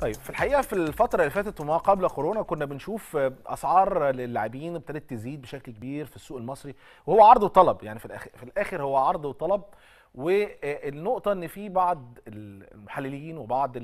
طيب في الحقيقه في الفتره اللي فاتت وما قبل كورونا كنا بنشوف اسعار اللاعبين ابتدت تزيد بشكل كبير في السوق المصري وهو عرض وطلب يعني في الاخر في الاخر هو عرض وطلب والنقطه ان في بعض المحللين وبعض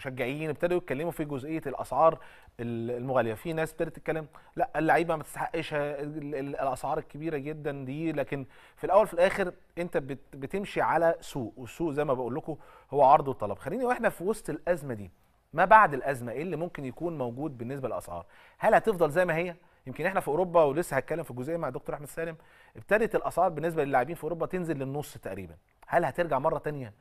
مشجعين ابتدوا يتكلموا في جزئيه الاسعار المغاليه في ناس ابتدت تتكلم لا اللعيبه ما تستحقش الاسعار الكبيره جدا دي لكن في الاول في الاخر انت بتمشي على سوق والسوق زي ما بقول لكم هو عرض وطلب خليني واحنا في وسط الازمه دي ما بعد الازمه ايه اللي ممكن يكون موجود بالنسبه للاسعار هل هتفضل زي ما هي يمكن احنا في اوروبا ولسه هتكلم في الجزئيه مع دكتور احمد سالم ابتدت الاسعار بالنسبه للاعبين في اوروبا تنزل للنص تقريبا هل هترجع مره ثانيه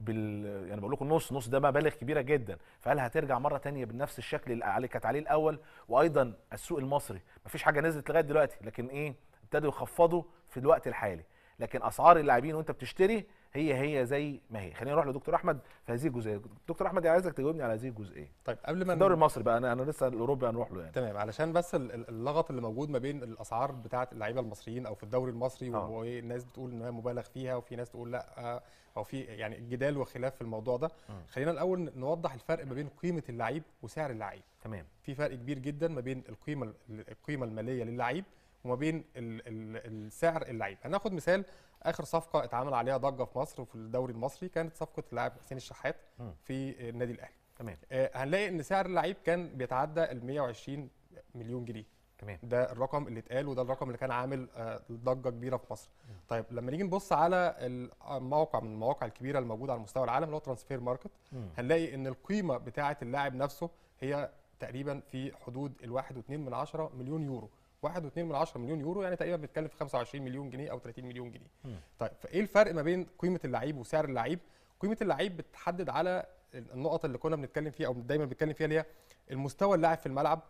بال يعني بقول لكم نص نص ده مبالغ كبيره جدا فهل هترجع مره تانية بنفس الشكل اللي كانت عليه الاول وايضا السوق المصري مفيش حاجه نزلت لغايه دلوقتي لكن ايه ابتدوا يخفضوا في الوقت الحالي لكن اسعار اللاعبين وانت بتشتري هي هي زي ما هي خلينا نروح لدكتور احمد في هذه الجزئيه دكتور احمد عايزك تجاوبني على هذه الجزئيه طيب قبل ما الدوري المصري بقى انا انا لسه الاوروبي هنروح له يعني تمام علشان بس اللغط اللي موجود ما بين الاسعار بتاعه اللعيبه المصريين او في الدوري المصري آه. إيه، الناس بتقول ان هي مبالغ فيها وفي ناس تقول لا او في يعني جدال وخلاف في الموضوع ده خلينا الاول نوضح الفرق ما بين قيمه اللعيب وسعر اللعيب تمام في فرق كبير جدا ما بين القيمه القيمه الماليه للعيب وما بين ال السعر اللعيب هناخد مثال اخر صفقه اتعمل عليها ضجه في مصر وفي الدوري المصري كانت صفقه اللاعب حسين الشحات في النادي الاهلي تمام آه هنلاقي ان سعر اللعيب كان بيتعدى ال 120 مليون جنيه تمام ده الرقم اللي اتقال وده الرقم اللي كان عامل آه، ضجه كبيره في مصر مم. طيب لما نيجي نبص على آه، الموقع من المواقع الكبيره الموجوده على مستوى العالم اللي هو ترانسفير ماركت هنلاقي ان القيمه بتاعه اللاعب نفسه هي تقريبا في حدود ال 1.2 من 10 مليون يورو 1.2 من 10 مليون يورو يعني تقريبا بنتكلم في 25 مليون جنيه او 30 مليون جنيه مم. طيب فايه الفرق ما بين قيمه اللعيب وسعر اللعيب قيمه اللعيب بتحدد على النقط اللي كنا بنتكلم فيها او دايما بنتكلم فيها اللي هي المستوى اللاعب في الملعب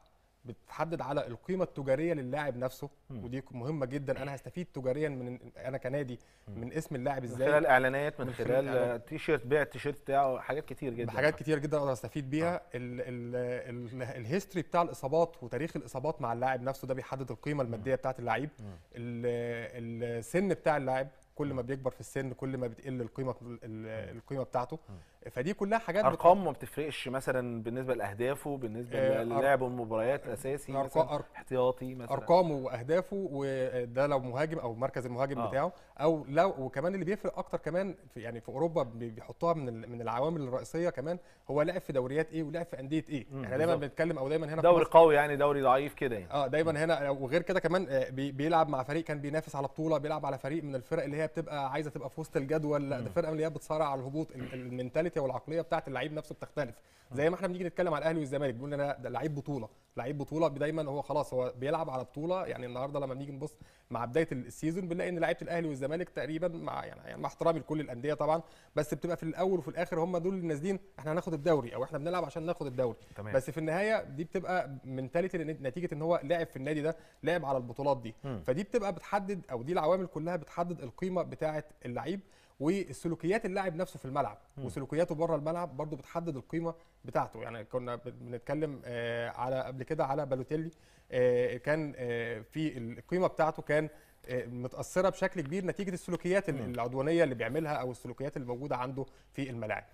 بتحدد على القيمه التجاريه للاعب نفسه مم. ودي مهمه جدا انا هستفيد تجاريا من انا كنادي من اسم اللاعب ازاي من خلال اعلانات من, من خلال, تيشيرت بيع التيشيرت بتاعه حاجات كتير جدا حاجات كتير جدا اقدر استفيد بيها آه. الهيستوري بتاع الاصابات وتاريخ الاصابات مع اللاعب نفسه ده بيحدد القيمه الماديه بتاعه اللاعب السن بتاع اللاعب كل ما بيكبر في السن كل ما بتقل القيمه القيمه بتاعته فدي كلها حاجات ارقام ما بتفرقش مثلا بالنسبه لاهدافه بالنسبه آه، للعب المباريات اساسي مثلا احتياطي مثلا ارقامه واهدافه وده لو مهاجم او مركز المهاجم آه. بتاعه او لو وكمان اللي بيفرق اكتر كمان في يعني في اوروبا بيحطوها من من العوامل الرئيسيه كمان هو لعب في دوريات ايه ولعب في انديه ايه احنا دايما بنتكلم او دايما هنا دوري قوي يعني دوري ضعيف كده يعني اه دايما هنا وغير كده كمان آه، بيلعب مع فريق كان بينافس على بطوله بيلعب على فريق من الفرق اللي هي بتبقى عايزه تبقى في وسط الجدول لا ده فرقه اللي هي بتصارع على الهبوط المينتاليتي والعقليه بتاعه اللعيب نفسه بتختلف زي ما احنا بنيجي نتكلم على الاهلي والزمالك بنقول انا ده لعيب بطوله لعيب بطوله دايما هو خلاص هو بيلعب على بطوله يعني النهارده لما بنيجي نبص مع بدايه السيزون بنلاقي ان لعيبه الاهلي والزمالك تقريبا مع يعني،, يعني مع احترامي لكل الانديه طبعا بس بتبقى في الاول وفي الاخر هم دول اللي نازلين احنا هناخد الدوري او احنا بنلعب عشان ناخد الدوري تمام. بس في النهايه دي بتبقى منتاليتي نتيجه ان هو لعب في النادي ده لعب على البطولات دي م. فدي بتبقى بتحدد او دي العوامل كلها بتحدد القيمه الانظمه بتاعه اللعيب وسلوكيات اللاعب نفسه في الملعب م. وسلوكياته بره الملعب برضو بتحدد القيمه بتاعته يعني كنا بنتكلم آه، على قبل كده على بالوتيلي آه، كان آه، في القيمه بتاعته كان متاثره بشكل كبير نتيجه السلوكيات العدوانيه اللي بيعملها او السلوكيات اللي موجوده عنده في الملاعب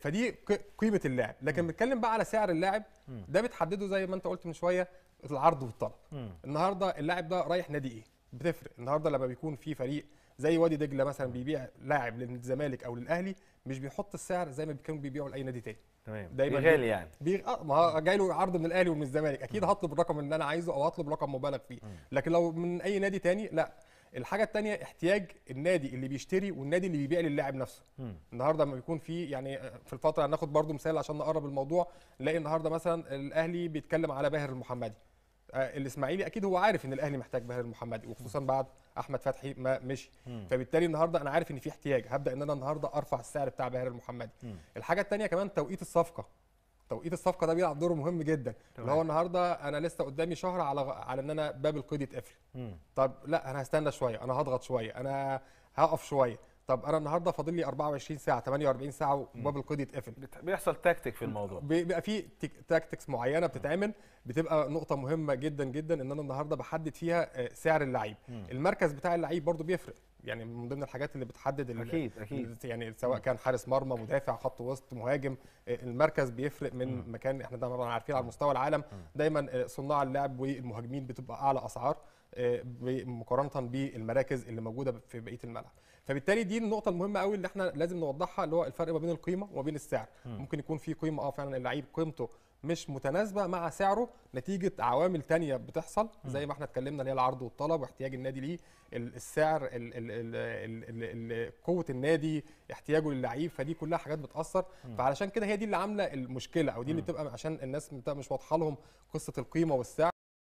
فدي قيمه اللاعب لكن بنتكلم بقى على سعر اللاعب ده بتحدده زي ما انت قلت من شويه العرض والطلب النهارده اللاعب ده رايح نادي ايه بتفرق النهارده لما بيكون في فريق زي وادي دجله مثلا بيبيع لاعب للزمالك او للاهلي مش بيحط السعر زي ما كانوا بيبيعوا لاي نادي تاني تمام دايما غالي يعني بي... آه ما جاي له عرض من الاهلي ومن الزمالك اكيد هطلب الرقم اللي انا عايزه او هطلب رقم مبالغ فيه لكن لو من اي نادي تاني لا الحاجه الثانيه احتياج النادي اللي بيشتري والنادي اللي بيبيع للاعب نفسه النهارده لما بيكون في يعني آه، في الفتره هناخد برضو مثال عشان نقرب الموضوع نلاقي النهارده مثلا الاهلي بيتكلم على باهر المحمدي آه، الاسماعيلي اكيد هو عارف ان الاهلي محتاج بهاء المحمدي وخصوصا بعد احمد فتحي ما مشي فبالتالي النهارده انا عارف ان في احتياج هبدا ان انا النهارده ارفع السعر بتاع بهاء المحمدي الحاجه الثانيه كمان توقيت الصفقه توقيت الصفقه ده بيلعب دور مهم جدا اللي هو النهارده انا لسه قدامي شهر على على ان انا باب القيد يتقفل طب لا انا هستنى شويه انا هضغط شويه انا هقف شويه طب انا النهارده فاضل لي 24 ساعه 48 ساعه وباب القيد يتقفل بيحصل تاكتيك في الموضوع بيبقى في تاكتكس معينه بتتعمل بتبقى نقطه مهمه جدا جدا ان انا النهارده بحدد فيها آه، سعر اللعيب المركز بتاع اللعيب برده بيفرق يعني من ضمن الحاجات اللي بتحدد اكيد اكيد يعني سواء كان حارس مرمى مدافع خط وسط مهاجم آه، المركز بيفرق من مكان احنا طبعا عارفين على مستوى العالم دايما آه، صناع اللعب والمهاجمين بتبقى اعلى اسعار آه، مقارنه بالمراكز اللي موجوده في بقيه الملعب فبالتالي دي النقطه المهمه قوي اللي احنا لازم نوضحها اللي هو الفرق ما بين القيمه وما بين السعر م. ممكن يكون في قيمه اه فعلا اللعيب قيمته مش متناسبه مع سعره نتيجه عوامل تانية بتحصل زي ما احنا اتكلمنا اللي هي العرض والطلب واحتياج النادي ليه السعر الـ الـ الـ الـ الـ قوه النادي احتياجه للعيب فدي كلها حاجات بتاثر فعلشان كده هي دي اللي عامله المشكله او دي اللي بتبقى عشان الناس مش واضحه لهم قصه القيمه والسعر